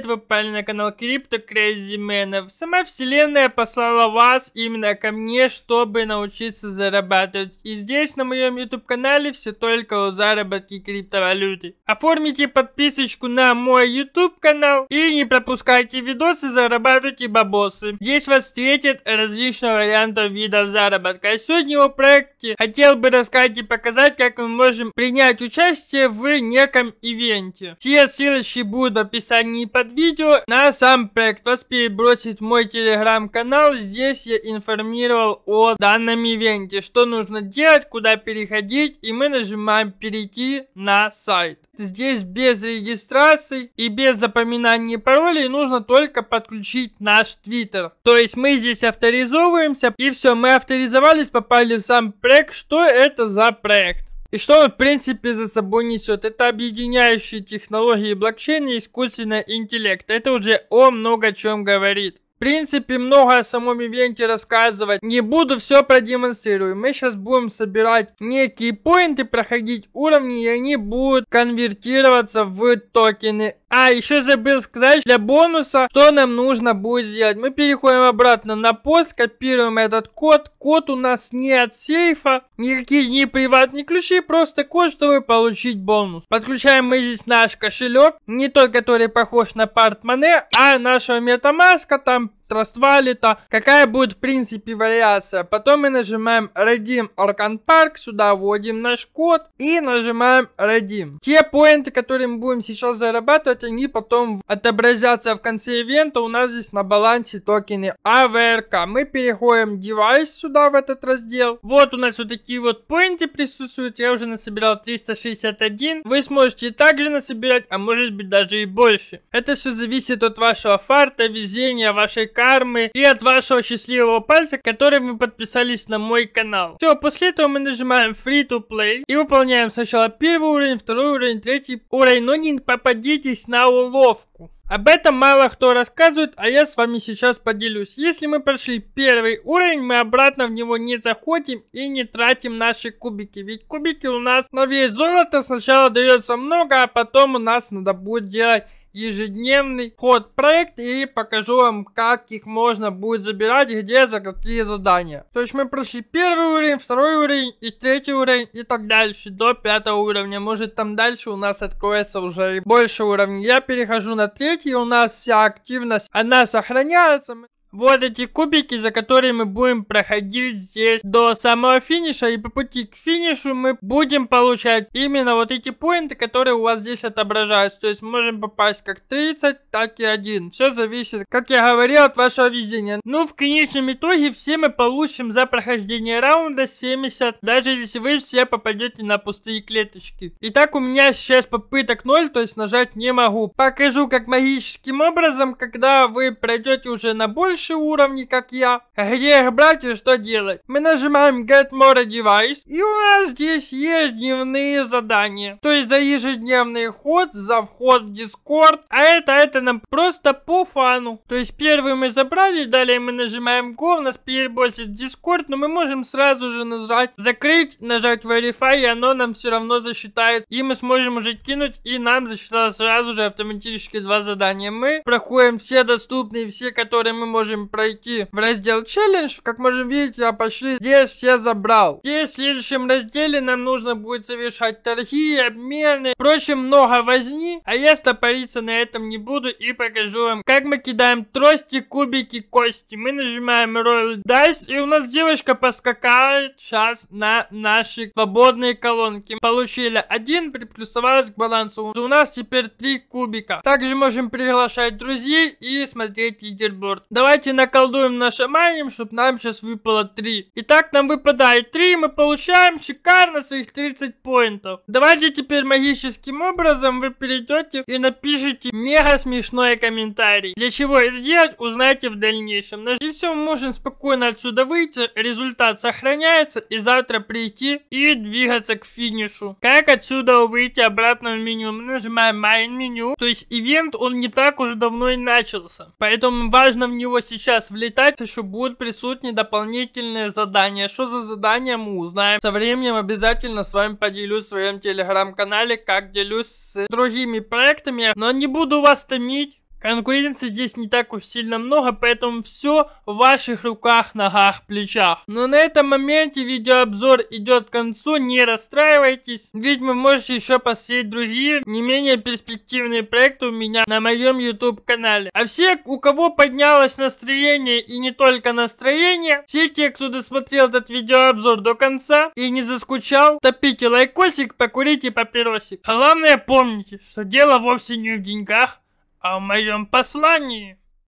привет, вы попали на канал Крипто Крейзименов. Сама вселенная послала вас именно ко мне, чтобы научиться зарабатывать. И здесь на моем YouTube канале все только о заработке криптовалюты. Оформите подписочку на мой YouTube канал и не пропускайте видосы, зарабатывайте бабосы. Здесь вас встретят различные варианты видов заработка. А сегодня о проекте хотел бы рассказать и показать, как мы можем принять участие в неком ивенте. Все ссылочки будут в описании под под видео. На сам проект вас перебросит мой телеграм-канал. Здесь я информировал о данном ивенте, что нужно делать, куда переходить. И мы нажимаем перейти на сайт. Здесь без регистрации и без запоминания паролей нужно только подключить наш твиттер. То есть мы здесь авторизовываемся и все, мы авторизовались, попали в сам проект. Что это за проект? И что он в принципе за собой несет? Это объединяющие технологии блокчейн и искусственный интеллект. Это уже о много чем говорит. В принципе, много о самом ивенте рассказывать. Не буду все продемонстрирую. Мы сейчас будем собирать некие поинты, проходить уровни, и они будут конвертироваться в токены а, еще забыл сказать, для бонуса, что нам нужно будет сделать. Мы переходим обратно на пост, копируем этот код. Код у нас не от сейфа, никакие не приватные ключи, просто код, чтобы получить бонус. Подключаем мы здесь наш кошелек, не тот, который похож на партмоне, а нашего метамаска, там Trust какая будет в принципе вариация. Потом мы нажимаем Redeem Аркан Парк, сюда вводим наш код и нажимаем Redeem. Те поинты, которые мы будем сейчас зарабатывать, кстати, они потом отобразятся в конце ивента. У нас здесь на балансе токены АВРК. Мы переходим девайс сюда, в этот раздел. Вот у нас вот такие вот поинты присутствуют. Я уже насобирал 361. Вы сможете также насобирать, а может быть даже и больше. Это все зависит от вашего фарта, везения, вашей кармы и от вашего счастливого пальца, которым вы подписались на мой канал. Все, после этого мы нажимаем free to play и выполняем сначала первый уровень, второй уровень, третий уровень, но не попадитесь на уловку. Об этом мало кто рассказывает, а я с вами сейчас поделюсь. Если мы прошли первый уровень, мы обратно в него не заходим и не тратим наши кубики. Ведь кубики у нас на весь золото сначала дается много, а потом у нас надо будет делать ежедневный ход проекта и покажу вам, как их можно будет забирать, где, за какие задания. То есть мы прошли первый уровень, второй уровень и третий уровень и так дальше, до пятого уровня. Может там дальше у нас откроется уже и больше уровней. Я перехожу на третий, у нас вся активность, она сохраняется. Вот эти кубики, за которые мы будем проходить здесь до самого финиша. И по пути к финишу мы будем получать именно вот эти поинты, которые у вас здесь отображаются. То есть можем попасть как 30, так и 1. Все зависит, как я говорил, от вашего везения. Ну, в конечном итоге все мы получим за прохождение раунда 70, даже если вы все попадете на пустые клеточки. Итак, у меня сейчас попыток 0, то есть нажать не могу. Покажу, как магическим образом, когда вы пройдете уже на больше выше уровней, как я. Где их брать и что делать? Мы нажимаем Get More Device, и у нас здесь есть дневные задания. То есть за ежедневный ход, за вход в Discord, а это, это нам просто по фану. То есть первый мы забрали, далее мы нажимаем Go, у нас перебросит Discord, но мы можем сразу же нажать закрыть, нажать Verify, и оно нам все равно засчитает, и мы сможем уже кинуть, и нам засчитало сразу же автоматически два задания. Мы проходим все доступные, все, которые мы можем можем пройти в раздел челлендж. Как можем видеть, я почти здесь все забрал. Здесь в следующем разделе нам нужно будет совершать торги, обмены. Впрочем, много возни, а я стопориться на этом не буду и покажу вам, как мы кидаем трости, кубики, кости. Мы нажимаем Royal Dice, и у нас девочка поскакает сейчас на наши свободные колонки. Получили один, приплюсовалась к балансу. У нас теперь три кубика. Также можем приглашать друзей и смотреть лидерборд. Давайте Давайте наколдуем наше майним, чтобы нам сейчас выпало 3. Итак, нам выпадает 3, мы получаем шикарно своих 30 поинтов. Давайте теперь магическим образом вы перейдете и напишите мега смешной комментарий. Для чего это делать, узнаете в дальнейшем. Ну и все, мы можем спокойно отсюда выйти, результат сохраняется и завтра прийти и двигаться к финишу. Как отсюда выйти обратно в меню? Мы нажимаем main меню, то есть ивент он не так уже давно и начался. Поэтому важно в него сейчас влетать, еще будут присутствовать дополнительные задания. Что за задания, мы узнаем. Со временем обязательно с вами поделюсь в своем телеграм-канале, как делюсь с другими проектами. Но не буду вас томить. Конкуренции здесь не так уж сильно много, поэтому все в ваших руках, ногах, плечах. Но на этом моменте видеообзор идет к концу, не расстраивайтесь, ведь вы можете еще посмотреть другие, не менее перспективные проекты у меня на моем YouTube канале. А все, у кого поднялось настроение и не только настроение, все те, кто досмотрел этот видеообзор до конца и не заскучал, топите лайкосик, покурите папиросик. А главное помните, что дело вовсе не в деньгах, о моем послании.